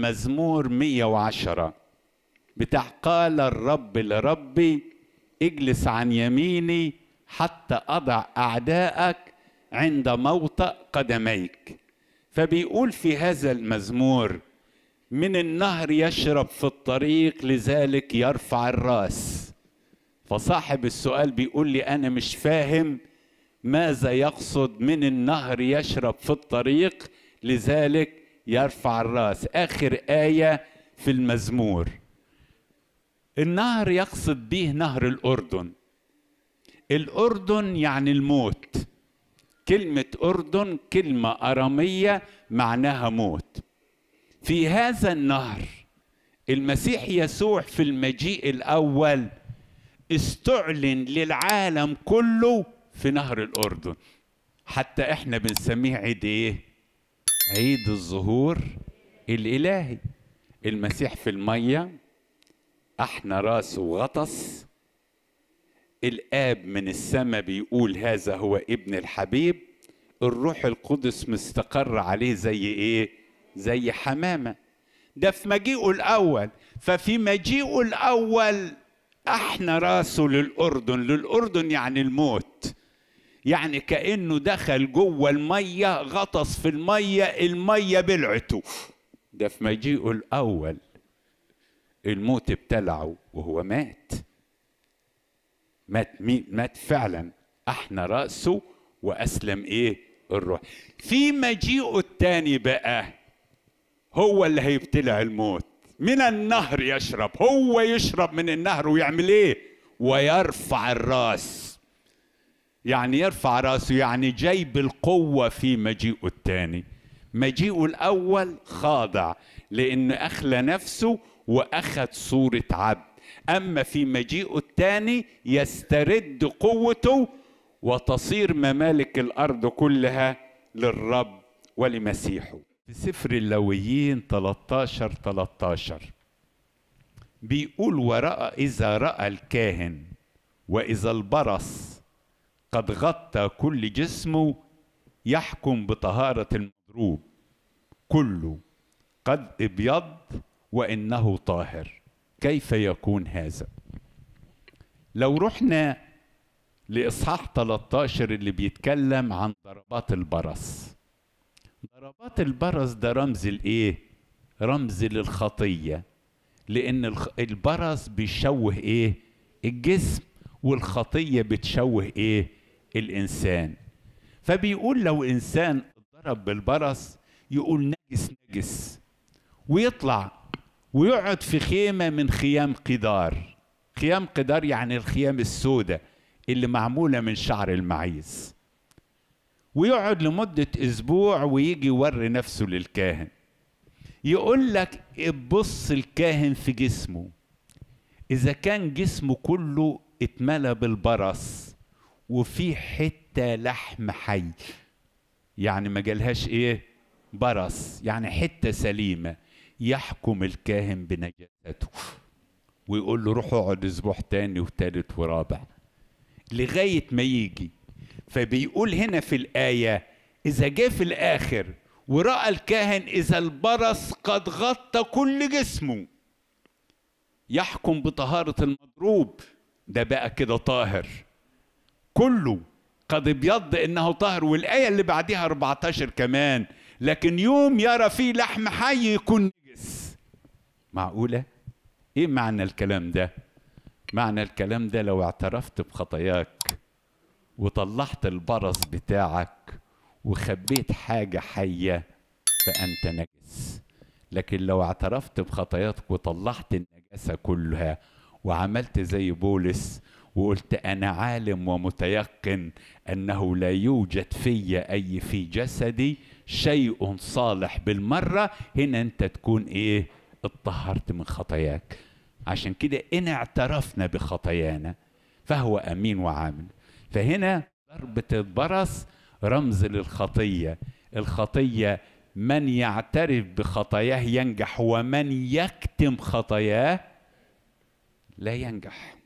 مزمور 110 بتاع قال الرب لربي اجلس عن يميني حتى أضع أعدائك عند موطأ قدميك فبيقول في هذا المزمور من النهر يشرب في الطريق لذلك يرفع الراس فصاحب السؤال بيقول لي أنا مش فاهم ماذا يقصد من النهر يشرب في الطريق لذلك يرفع الراس آخر آية في المزمور النهر يقصد به نهر الأردن الأردن يعني الموت كلمة أردن كلمة أرامية معناها موت في هذا النهر المسيح يسوع في المجيء الأول استعلن للعالم كله في نهر الأردن حتى احنا بنسميه عيد ايه عيد الظهور الإلهي المسيح في المية احنا راسه وغطس الآب من السماء بيقول هذا هو ابن الحبيب الروح القدس مستقر عليه زي إيه؟ زي حمامة ده في مجيئه الأول ففي مجيئه الأول احنا راسه للأردن للأردن يعني الموت يعني كأنه دخل جوه المية غطس في المية المية بلعته ده في مجيئه الأول الموت ابتلعه وهو مات مات مين مات فعلا احنا رأسه وأسلم إيه الروح في مجيئه الثاني بقى هو اللي هيبتلع الموت من النهر يشرب هو يشرب من النهر ويعمل ايه ويرفع الراس يعني يرفع راسه يعني جاي بالقوه في مجيئه الثاني مجيئه الأول خاضع لأنه أخلى نفسه وأخذ صورة عبد أما في مجيئه الثاني يسترد قوته وتصير ممالك الأرض كلها للرب ولمسيحه في سفر اللويين 13 13 بيقول ورأى إذا رأى الكاهن وإذا البرص قد غطى كل جسمه يحكم بطهارة المضروب كله قد ابيض وانه طاهر كيف يكون هذا لو رحنا لاصحاح 13 اللي بيتكلم عن ضربات البرص ضربات البرص ده رمز الايه رمز للخطيه لان البرص بيشوه ايه الجسم والخطيه بتشوه ايه الإنسان فبيقول لو إنسان ضرب بالبرص يقول نجس نجس ويطلع ويقعد في خيمة من خيام قدار خيام قدار يعني الخيام السوداء اللي معمولة من شعر المعيز ويقعد لمدة أسبوع ويجي يوري نفسه للكاهن يقول لك ابص الكاهن في جسمه إذا كان جسمه كله اتملى بالبرص وفي حته لحم حي يعني ما جالهاش ايه برص يعني حته سليمه يحكم الكاهن بنجاسته ويقول له روح اقعد اسبوع تاني وتالت ورابع لغايه ما يجي فبيقول هنا في الايه اذا جه في الاخر وراى الكاهن اذا البرص قد غطى كل جسمه يحكم بطهاره المضروب ده بقى كده طاهر كله قد ابيض انه طاهر والايه اللي بعديها 14 كمان لكن يوم يرى فيه لحم حي يكون نجس معقوله ايه معنى الكلام ده معنى الكلام ده لو اعترفت بخطاياك وطلعت البرص بتاعك وخبيت حاجه حيه فانت نجس لكن لو اعترفت بخطاياك وطلعت النجاسه كلها وعملت زي بولس وقلت أنا عالم ومتيقن أنه لا يوجد في أي في جسدي شيء صالح بالمرة هنا أنت تكون إيه اتطهرت من خطاياك عشان كده إن اعترفنا بخطايانا فهو أمين وعامل فهنا ضربة البرص رمز للخطية الخطية من يعترف بخطاياه ينجح ومن يكتم خطاياه لا ينجح